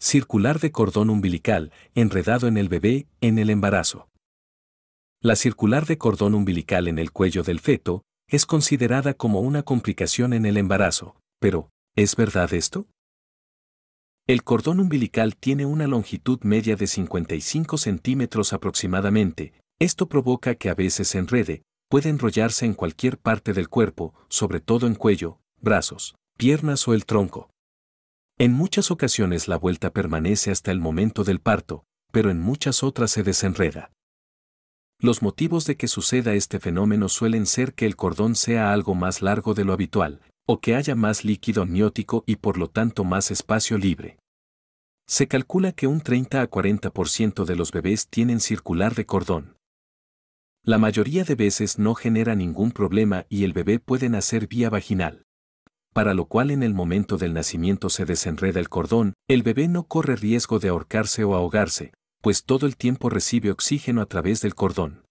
Circular de cordón umbilical, enredado en el bebé, en el embarazo. La circular de cordón umbilical en el cuello del feto es considerada como una complicación en el embarazo, pero ¿es verdad esto? El cordón umbilical tiene una longitud media de 55 centímetros aproximadamente, esto provoca que a veces se enrede, puede enrollarse en cualquier parte del cuerpo, sobre todo en cuello, brazos, piernas o el tronco. En muchas ocasiones la vuelta permanece hasta el momento del parto, pero en muchas otras se desenreda. Los motivos de que suceda este fenómeno suelen ser que el cordón sea algo más largo de lo habitual, o que haya más líquido amniótico y por lo tanto más espacio libre. Se calcula que un 30 a 40% de los bebés tienen circular de cordón. La mayoría de veces no genera ningún problema y el bebé puede nacer vía vaginal para lo cual en el momento del nacimiento se desenreda el cordón, el bebé no corre riesgo de ahorcarse o ahogarse, pues todo el tiempo recibe oxígeno a través del cordón.